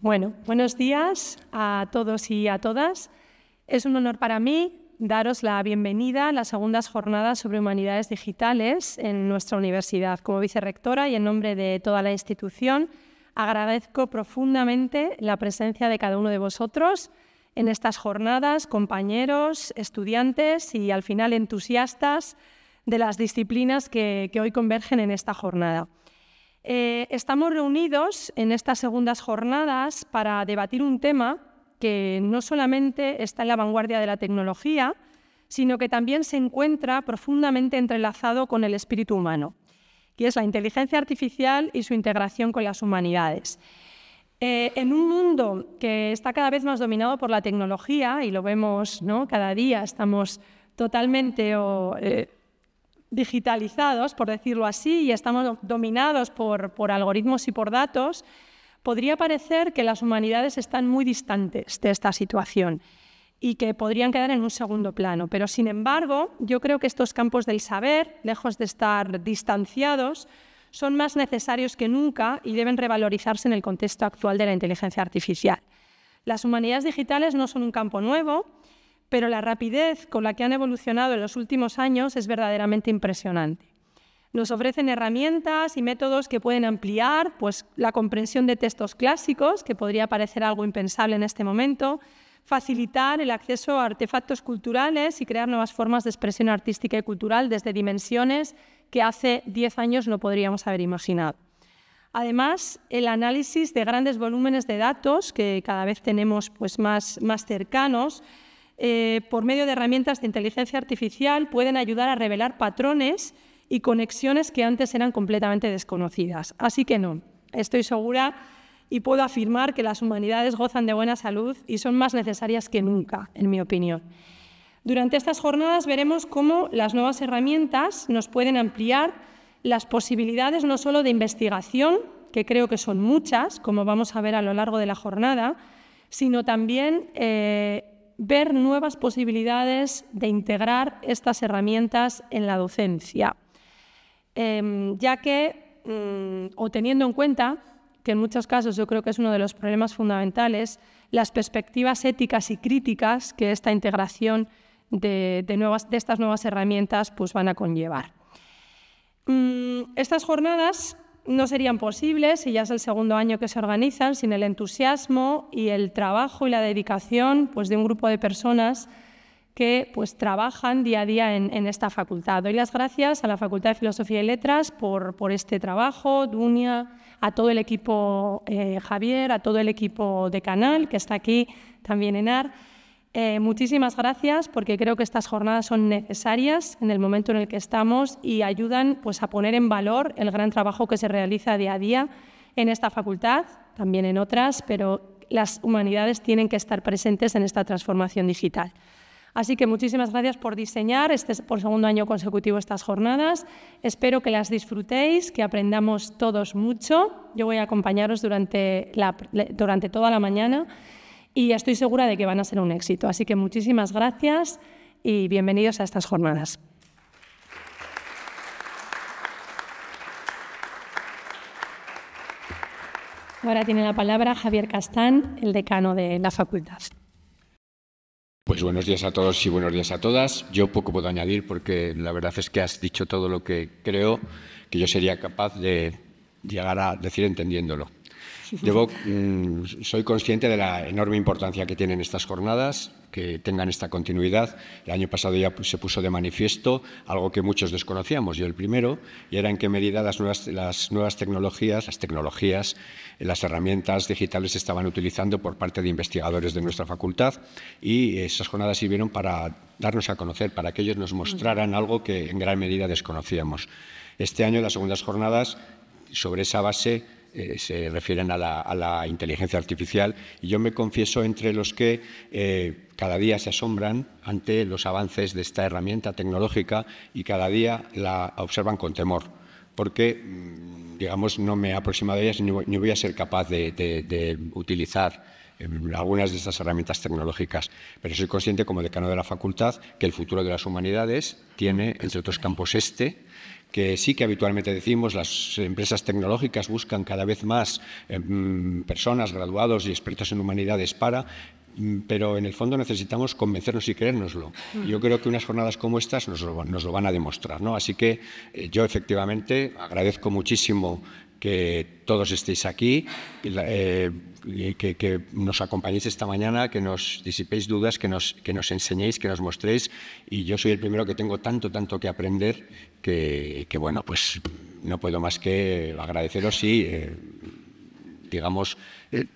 Bueno, buenos días a todos y a todas. Es un honor para mí daros la bienvenida a las segundas jornadas sobre humanidades digitales en nuestra universidad. Como vicerrectora y en nombre de toda la institución, agradezco profundamente la presencia de cada uno de vosotros en estas jornadas, compañeros, estudiantes y al final entusiastas de las disciplinas que, que hoy convergen en esta jornada. Eh, estamos reunidos en estas segundas jornadas para debatir un tema que no solamente está en la vanguardia de la tecnología, sino que también se encuentra profundamente entrelazado con el espíritu humano, que es la inteligencia artificial y su integración con las humanidades. Eh, en un mundo que está cada vez más dominado por la tecnología, y lo vemos ¿no? cada día, estamos totalmente o, eh, digitalizados, por decirlo así, y estamos dominados por, algoritmos y por datos, podría parecer que las humanidades están muy distantes de esta situación y que podrían quedar en un segundo plano. Pero, sin embargo, yo creo que estos campos del saber, lejos de estar distanciados, son más necesarios que nunca y deben revalorizarse en el contexto actual de la inteligencia artificial. Las humanidades digitales no son un campo nuevo pero la rapidez con la que han evolucionado en los últimos años es verdaderamente impresionante. Nos ofrecen herramientas y métodos que pueden ampliar pues, la comprensión de textos clásicos, que podría parecer algo impensable en este momento, facilitar el acceso a artefactos culturales y crear nuevas formas de expresión artística y cultural desde dimensiones que hace 10 años no podríamos haber imaginado. Además, el análisis de grandes volúmenes de datos que cada vez tenemos pues, más cercanos eh, por medio de herramientas de inteligencia artificial, pueden ayudar a revelar patrones y conexiones que antes eran completamente desconocidas. Así que no, estoy segura y puedo afirmar que las humanidades gozan de buena salud y son más necesarias que nunca, en mi opinión. Durante estas jornadas veremos cómo las nuevas herramientas nos pueden ampliar las posibilidades no solo de investigación, que creo que son muchas, como vamos a ver a lo largo de la jornada, sino también eh, ver nuevas posibilidades de integrar estas herramientas en la docencia, em, ya que, mm, o teniendo en cuenta que en muchos casos yo creo que es uno de los problemas fundamentales, las perspectivas éticas y críticas que esta integración de, de, estas nuevas herramientas pues, van a conllevar. Mm, estas jornadas no serían posibles si ya es el segundo año que se organizan sin el entusiasmo y el trabajo y la dedicación pues, de un grupo de personas que pues, trabajan día a día en, esta facultad. Doy las gracias a la Facultad de Filosofía y Letras por, este trabajo, Dunia, a todo el equipo eh, Javier, a todo el equipo de Canal, que está aquí también en AR eh, muchísimas gracias porque creo que estas jornadas son necesarias en el momento en el que estamos y ayudan pues, a poner en valor el gran trabajo que se realiza día a día en esta facultad, también en otras, pero las humanidades tienen que estar presentes en esta transformación digital. Así que muchísimas gracias por diseñar este por segundo año consecutivo estas jornadas. Espero que las disfrutéis, que aprendamos todos mucho. Yo voy a acompañaros durante, la, durante toda la mañana y estoy segura de que van a ser un éxito. Así que muchísimas gracias y bienvenidos a estas jornadas. Ahora tiene la palabra Javier Castán, el decano de la facultad. Pues buenos días a todos y buenos días a todas. Yo poco puedo añadir porque la verdad es que has dicho todo lo que creo que yo sería capaz de llegar a decir entendiéndolo. Mm, soy consciente de la enorme importancia que tienen estas jornadas, que tengan esta continuidad. El año pasado ya se puso de manifiesto algo que muchos desconocíamos, yo el primero, y era en qué medida las nuevas, las nuevas tecnologías, las tecnologías, las herramientas digitales se estaban utilizando por parte de investigadores de nuestra facultad y esas jornadas sirvieron para darnos a conocer, para que ellos nos mostraran algo que en gran medida desconocíamos. Este año las segundas jornadas sobre esa base eh, se refieren a la, inteligencia artificial y yo me confieso entre los que eh, cada día se asombran ante los avances de esta herramienta tecnológica y cada día la observan con temor, porque, mm, digamos, no me he aproximado a ellas ni, voy a ser capaz de utilizar algunas de estas herramientas tecnológicas, pero soy consciente como decano de la facultad que el futuro de las humanidades tiene, entre otros campos, este, que sí que habitualmente decimos las empresas tecnológicas buscan cada vez más em, personas, graduados y expertos en humanidades para mm, pero en el fondo necesitamos convencernos y creérnoslo. Yo creo que unas jornadas como estas nos lo, van a demostrar. ¿no? Así que eh, yo efectivamente agradezco muchísimo que todos estéis aquí, eh, que, nos acompañéis esta mañana, que nos disipéis dudas, que nos, que nos enseñéis, que nos mostréis. Y yo soy el primero que tengo tanto, tanto que aprender, que, bueno, pues no puedo más que agradeceros y, eh, digamos, eh,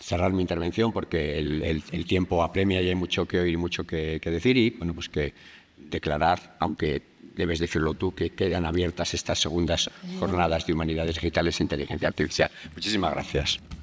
cerrar mi intervención porque el, tiempo apremia y hay mucho que oír mucho que, que decir y, bueno, pues que declarar, aunque debes decirlo tú, que quedan abiertas estas segundas jornadas de humanidades digitales e inteligencia artificial. Muchísimas gracias.